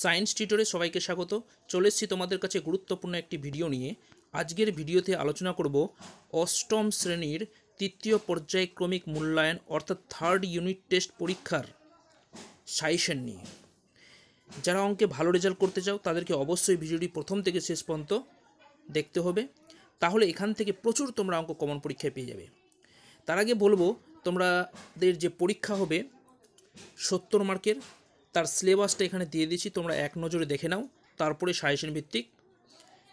science টিউটরে সবাইকে স্বাগত চলে এসছি তোমাদের কাছে গুরুত্বপূর্ণ একটি ভিডিও নিয়ে আজকের ভিডিওতে আলোচনা করব অষ্টম শ্রেণীর তৃতীয় পর্যায়ক্রমিক মূল্যায়ন অর্থাৎ থার্ড ইউনিট টেস্ট পরীক্ষার সাইশন নিয়ে যারা অঙ্কে ভালো রেজাল্ট করতে চাও তাদেরকে অবশ্যই ভিডিওটি প্রথম থেকে শেষ পর্যন্ত দেখতে হবে তাহলে এখান থেকে প্রচুর তোমরা অঙ্ক কমন পরীক্ষায় পেয়ে যাবে তার আগে বলবো তোমরাদের যে পরীক্ষা হবে সত্তর মার্কের তার সিলেবাসটা এখানে দিয়ে দিচ্ছি তোমরা এক নজরে দেখে নাও তারপরে সাজেশন ভিত্তিক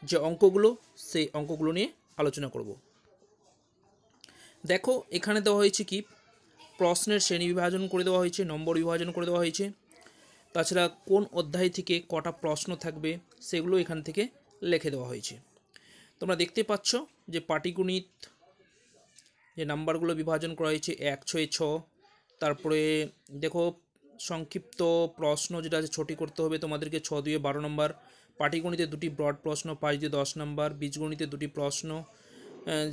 যে অঙ্কগুলো সেই অঙ্কগুলো নিয়ে আলোচনা করব দেখো এখানে দেওয়া হয়েছে কি প্রশ্নের শ্রেণী বিভাজন করে দেওয়া হয়েছে নম্বর বিভাজন করে দেওয়া হয়েছে তাছাড়া কোন অধ্যায় থেকে কটা প্রশ্ন থাকবে সেগুলো এখান থেকে লেখে দেওয়া হয়েছে তোমরা দেখতে পাচ্ছ যে পাটিগণিত যে নাম্বারগুলো বিভাজন করা হয়েছে এক ছয় ছ তারপরে দেখো সংক্ষিপ্ত প্রশ্ন যেটা আছে ছটি করতে হবে তোমাদেরকে ছ দুয়ে বারো নম্বর পাটিগণিতে দুটি ব্রড প্রশ্ন পাঁচ দুয়ে দশ নম্বর বীজগণিতে দুটি প্রশ্ন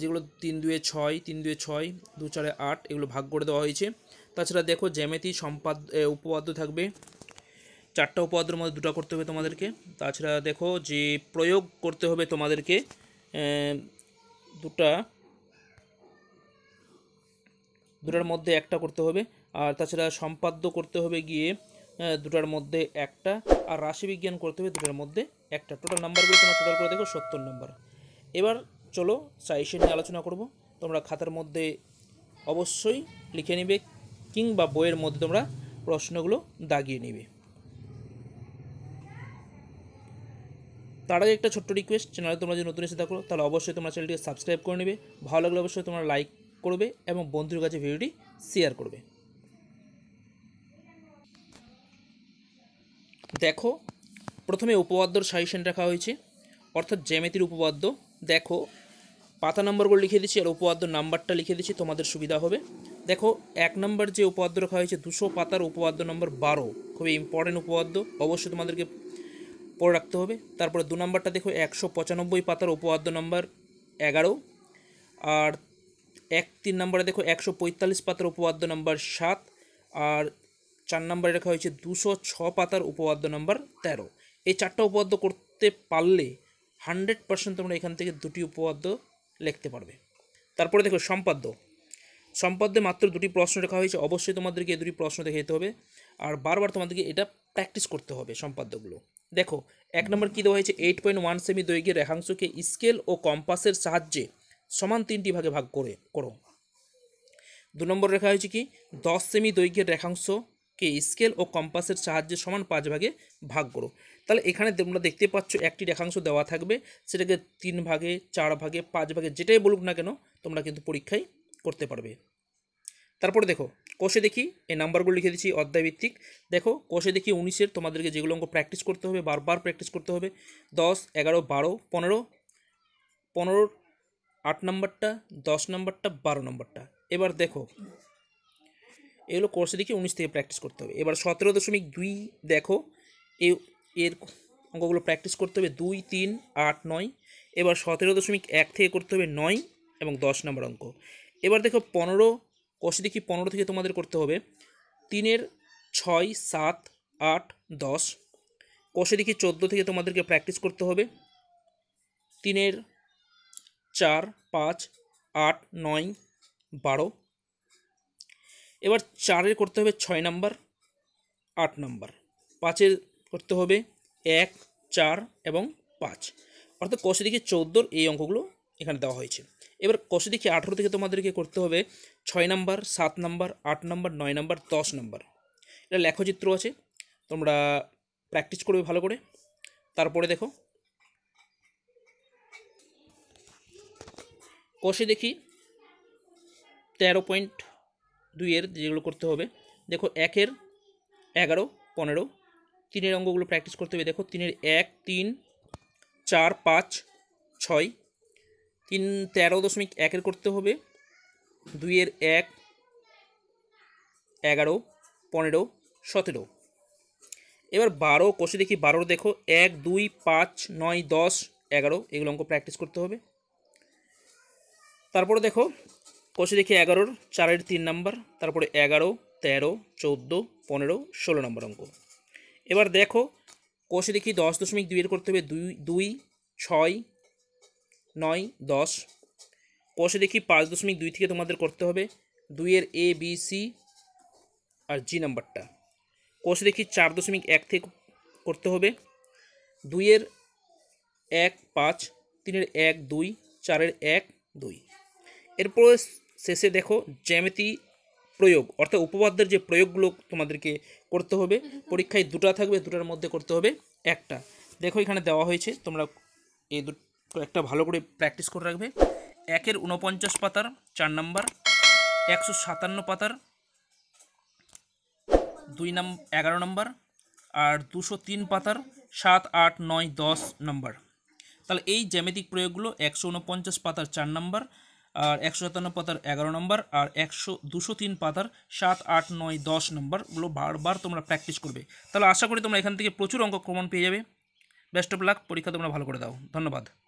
যেগুলো তিন দুয়ে ছয় তিন দুয়ে ছয় দু চারে আট এগুলো ভাগ করে দেওয়া হয়েছে তাছাড়া দেখো জ্যামিতি সম্পাদ উপপাদ্য থাকবে চারটা উপপাদ্যের মধ্যে দুটো করতে হবে তোমাদেরকে তাছাড়া দেখো যে প্রয়োগ করতে হবে তোমাদেরকে দুটা দুটার মধ্যে একটা করতে হবে আর তাছাড়া সম্পাদ্য করতে হবে গিয়ে দুটার মধ্যে একটা আর রাশিবিজ্ঞান করতে হবে দুটার মধ্যে একটা টোটাল নাম্বারগুলো তোমরা টোটাল করে দেখো সত্তর নাম্বার এবার চলো সাইশে নিয়ে আলোচনা করব তোমরা খাতার মধ্যে অবশ্যই লিখে নেবে কিংবা বইয়ের মধ্যে তোমরা প্রশ্নগুলো দাগিয়ে নেবে তার আগে একটা ছোট্ট রিকোয়েস্ট চ্যানেলে তোমরা যদি নতুন এসে থাকো তাহলে অবশ্যই তোমরা চ্যানেলটিকে সাবস্ক্রাইব করে নেবে ভালো লাগলে অবশ্যই তোমরা লাইক করবে এবং বন্ধুর কাছে ভিডিওটি শেয়ার করবে দেখো প্রথমে উপপাদ্যর সাজেশন রাখা হয়েছে অর্থাৎ জ্যামিতির উপপাদ্য দেখো পাতা নম্বরগুলো লিখে দিচ্ছি আর উপপাদ্য নাম্বারটা লিখে দিচ্ছি তোমাদের সুবিধা হবে দেখো এক নম্বর যে উপপাদ্য রাখা হয়েছে দুশো পাতার উপপাদ্য নম্বর বারো খুবই ইম্পর্টেন্ট উপপাদ্য অবশ্যই তোমাদেরকে পড়ে রাখতে হবে তারপরে দু নম্বরটা দেখো একশো পঁচানব্বই পাতার উপপাদ্য নম্বর এগারো আর এক তিন নম্বরে দেখো একশো পঁয়তাল্লিশ পাতার উপপাদ্য নম্বর সাত আর চার নম্বরে লেখা হয়েছে দুশো ছ পাতার উপপাদ্য নম্বর তেরো এই চারটা উপপাদ্য করতে পারলে হান্ড্রেড পার্সেন্ট তোমরা এখান থেকে দুটি উপপাদ্য লিখতে পারবে তারপরে দেখো সম্পাদ্য সম্পাদ্যে মাত্র দুটি প্রশ্ন রেখা হয়েছে অবশ্যই তোমাদেরকে এই দুটি প্রশ্ন দেখে যেতে হবে আর বারবার তোমাদেরকে এটা প্র্যাকটিস করতে হবে সম্পাদ্যগুলো দেখো এক নম্বর কী দেওয়া হয়েছে এইট পয়েন্ট ওয়ান সেমি দৈর্ঘ্যের রেখাংশকে স্কেল ও কম্পাসের সাহায্যে সমান তিনটি ভাগে ভাগ করে করো দু নম্বর রেখা হয়েছে কি দশ সেমি দৈর্ঘ্যের রেখাংশ কে স্কেল ও কম্পাসের সাহায্যে সমান পাঁচ ভাগে ভাগ করো তাহলে এখানে তোমরা দেখতে পাচ্ছ একটি রেখাংশ দেওয়া থাকবে সেটাকে তিন ভাগে চার ভাগে পাঁচ ভাগে যেটাই বলুক না কেন তোমরা কিন্তু পরীক্ষায় করতে পারবে তারপরে দেখো কোষে দেখি এই নাম্বারগুলো লিখে দিচ্ছি অধ্যায়ভিত্তিক দেখো কোষে দেখি উনিশের তোমাদেরকে যেগুলো অঙ্ক প্র্যাকটিস করতে হবে বারবার প্র্যাকটিস করতে হবে দশ এগারো বারো পনেরো পনেরোর আট নম্বরটা দশ নম্বরটা বারো নম্বরটা এবার দেখো এগুলো কোর্সে দেখে উনিশ থেকে প্র্যাকটিস করতে হবে এবার সতেরো দশমিক দুই দেখো এ এর অঙ্কগুলো প্র্যাকটিস করতে হবে দুই তিন আট নয় এবার সতেরো দশমিক এক থেকে করতে হবে নয় এবং দশ নম্বর অঙ্ক এবার দেখো পনেরো কোষে দেখি পনেরো থেকে তোমাদের করতে হবে তিনের ছয় সাত আট দশ কোষে দেখি চোদ্দো থেকে তোমাদেরকে প্র্যাকটিস করতে হবে তিনের চার পাঁচ আট নয় বারো এবার চারের করতে হবে ছয় নাম্বার আট নাম্বার পাঁচের করতে হবে এক চার এবং পাঁচ অর্থাৎ দিকে চৌদ্দোর এই অঙ্কগুলো এখানে দেওয়া হয়েছে এবার দিকে আঠেরো থেকে তোমাদেরকে করতে হবে ছয় নাম্বার সাত নাম্বার আট নাম্বার নয় নাম্বার দশ নাম্বার এটা লেখচিত্র আছে তোমরা প্র্যাকটিস করবে ভালো করে তারপরে দেখো কষে দেখি তেরো পয়েন্ট দুইয়ের যেগুলো করতে হবে দেখো একের এগারো পনেরো তিনের অঙ্গগুলো প্র্যাকটিস করতে হবে দেখো তিনের এক তিন চার পাঁচ ছয় তিন তেরো দশমিক একের করতে হবে দুইয়ের এক এগারো পনেরো সতেরো এবার বারো কষে দেখি বারোর দেখো এক দুই পাঁচ নয় দশ এগারো এগুলো অঙ্ক প্র্যাকটিস করতে হবে তারপরে দেখো কষে দেখি এগারোর চারের তিন নাম্বার তারপরে এগারো তেরো চোদ্দো পনেরো ষোলো নম্বর অঙ্ক এবার দেখো কষে দেখি দশ দশমিক দুইয়ের করতে হবে দুই দুই ছয় নয় দশ কষে দেখি পাঁচ দশমিক দুই থেকে তোমাদের করতে হবে দুইয়ের এ বি সি আর জি নাম্বারটা কষে দেখি চার দশমিক এক থেকে করতে হবে দুইয়ের এক পাঁচ তিনের এক দুই চারের এক দুই এরপরে শেষে দেখো জ্যামিতি প্রয়োগ অর্থাৎ উপপাদ্যের যে প্রয়োগগুলো তোমাদেরকে করতে হবে পরীক্ষায় দুটা থাকবে দুটার মধ্যে করতে হবে একটা দেখো এখানে দেওয়া হয়েছে তোমরা এই দুটো একটা ভালো করে প্র্যাকটিস করে রাখবে একের উনপঞ্চাশ পাতার চার নাম্বার একশো সাতান্ন পাতার দুই নাম এগারো নম্বর আর দুশো তিন পাতার সাত আট নয় দশ নম্বর তাহলে এই জ্যামিতিক প্রয়োগগুলো একশো উনপঞ্চাশ পাতার চার নম্বর আর একশো সাতান্ন পাতার এগারো নম্বর আর একশো দুশো তিন পাতার সাত আট নয় দশ নম্বরগুলো বারবার তোমরা প্র্যাকটিস করবে তাহলে আশা করি তোমরা এখান থেকে প্রচুর অঙ্ক ক্রমণ পেয়ে যাবে বেস্ট অফ লাক পরীক্ষা তোমরা ভালো করে দাও ধন্যবাদ